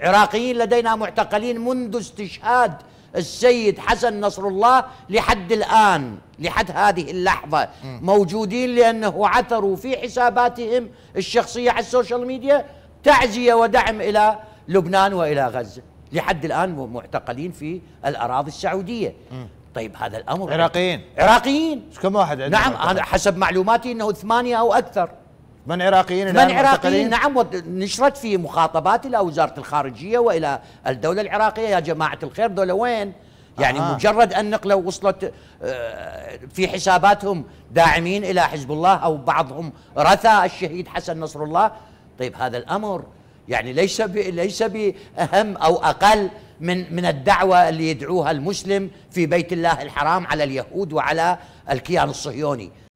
عراقيين لدينا معتقلين منذ استشهاد السيد حسن نصر الله لحد الآن لحد هذه اللحظة موجودين لأنه عثروا في حساباتهم الشخصية على السوشيال ميديا تعزية ودعم إلى لبنان وإلى غزة لحد الآن معتقلين في الأراضي السعودية طيب هذا الأمر عراقيين عراقيين كم واحد نعم أنا حسب معلوماتي أنه ثمانية أو أكثر من عراقيين من عراقيين نعم ونشرت في مخاطبات الى وزاره الخارجيه والى الدوله العراقيه يا جماعه الخير دول وين؟ يعني آه. مجرد النقله وصلت آه، في حساباتهم داعمين الى حزب الله او بعضهم رثى الشهيد حسن نصر الله طيب هذا الامر يعني ليس ليس باهم او اقل من من الدعوه اللي يدعوها المسلم في بيت الله الحرام على اليهود وعلى الكيان الصهيوني